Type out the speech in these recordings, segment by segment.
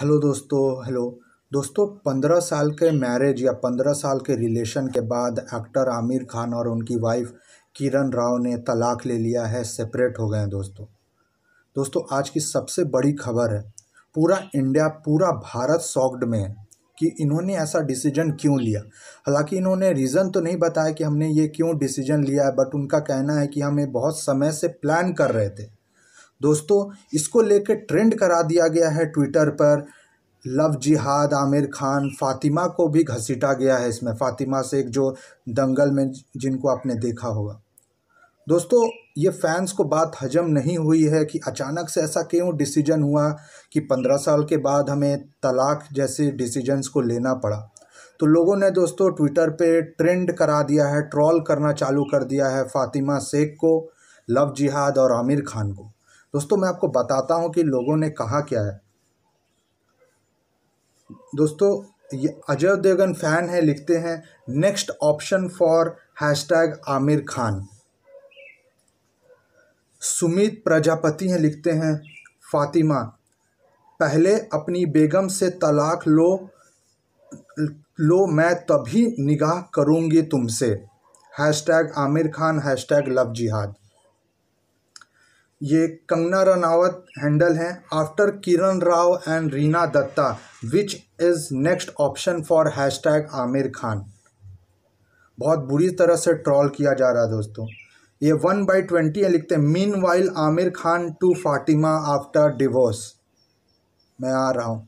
Hello दोस्तों hello दोस्तों पंद्रह साल के मैरिज या पंद्रह साल के रिलेशन के बाद एक्टर आमिर खान और उनकी वाइफ किरण राव ने तलाक ले लिया है सेपरेट हो गए हैं दोस्तों दोस्तों आज की सबसे बड़ी खबर है पूरा इंडिया पूरा भारत सॉक्ड में है कि इन्होंने ऐसा डिसीजन क्यों लिया हालांकि इन्होंने रीज़न तो नहीं बताया कि हमने ये क्यों डिसीजन लिया है बट उनका कहना है कि हम ये बहुत समय से प्लान कर रहे थे दोस्तों इसको लेकर ट्रेंड करा दिया गया है ट्विटर पर लव जिहाद आमिर खान फातिमा को भी घसीटा गया है इसमें फातिमा से एक जो दंगल में जिनको आपने देखा होगा दोस्तों ये फैंस को बात हजम नहीं हुई है कि अचानक से ऐसा क्यों डिसीजन हुआ कि पंद्रह साल के बाद हमें तलाक जैसे डिसीजंस को लेना पड़ा तो लोगों ने दोस्तों ट्विटर पे ट्रेंड करा दिया है ट्रॉल करना चालू कर दिया है फातिमा शेख को लव जिहाद और आमिर खान को दोस्तों मैं आपको बताता हूँ कि लोगों ने कहा क्या है दोस्तों ये अजय देवगन फैन है लिखते हैं next option for hashtag Aamir Khan Sumit Prajapati हैं लिखते हैं फातिमा पहले अपनी बेगम से तलाक लो लो मैं तभी निगाह करूँगी तुमसे hashtag Aamir Khan hashtag love जिहाद ये कंगना रनावत हैंडल हैं after Kiran Rao and Reena Dutta which is next option for hashtag Aamir Khan बहुत बुरी तरह से ट्रॉल किया जा रहा है दोस्तों ये वन बाई ट्वेंटी है लिखते हैं meanwhile Aamir Khan to Fatima after divorce मैं आ रहा हूँ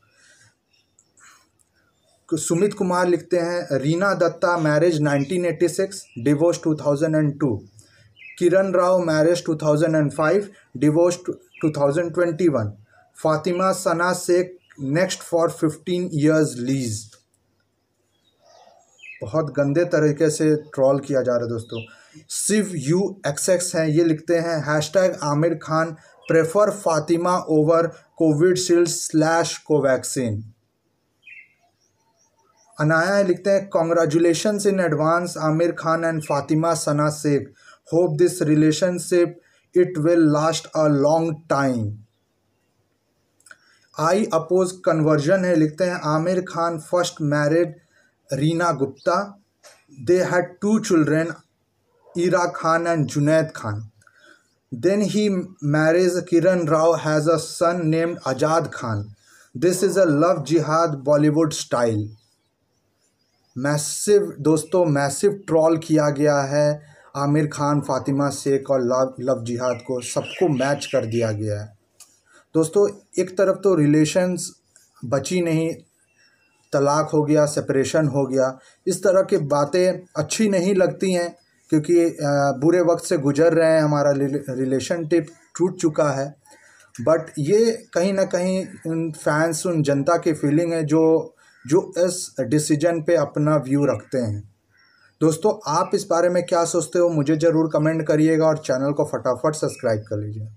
सुमित कुमार लिखते हैं Reena Dutta marriage nineteen eighty six divorce two thousand and two Kiran Rao marriage 2005, divorce 2021. Fatima Sana Shaikh next for 15 years lease बहुत गंदे तरीके से ट्रॉल किया जा रहा है दोस्तों सिर्फ यू एक्स एक्स हैं ये लिखते हैं hashtag Aamir Khan prefer Fatima over Covishield slash Covaxin Anaya लिखते हैं congratulation in advance Aamir Khan and Fatima Sana Shaikh hope this relationship it will last a long time I oppose conversion है लिखते हैं Aamir Khan first married Reena Gupta they had two children Ira Khan and Junaid Khan then he marriage Kiran Rao has a son named Azad Khan this is a love जिहाद Bollywood style massive दोस्तों massive troll किया गया है आमिर खान फातिमा शेख और love love जिहाद को सबको मैच कर दिया गया है दोस्तों एक तरफ तो रिलेशंस बची नहीं तलाक हो गया सेपरेशन हो गया इस तरह की बातें अच्छी नहीं लगती हैं क्योंकि बुरे वक्त से गुजर रहे हैं हमारा रिलेशनशिप टूट चुका है बट ये कहीं ना कहीं उन फैंस उन जनता की फीलिंग है जो जो इस डिसीजन पे अपना व्यू रखते हैं दोस्तों आप इस बारे में क्या सोचते हो मुझे ज़रूर कमेंट करिएगा और चैनल को फटाफट सब्सक्राइब कर लीजिए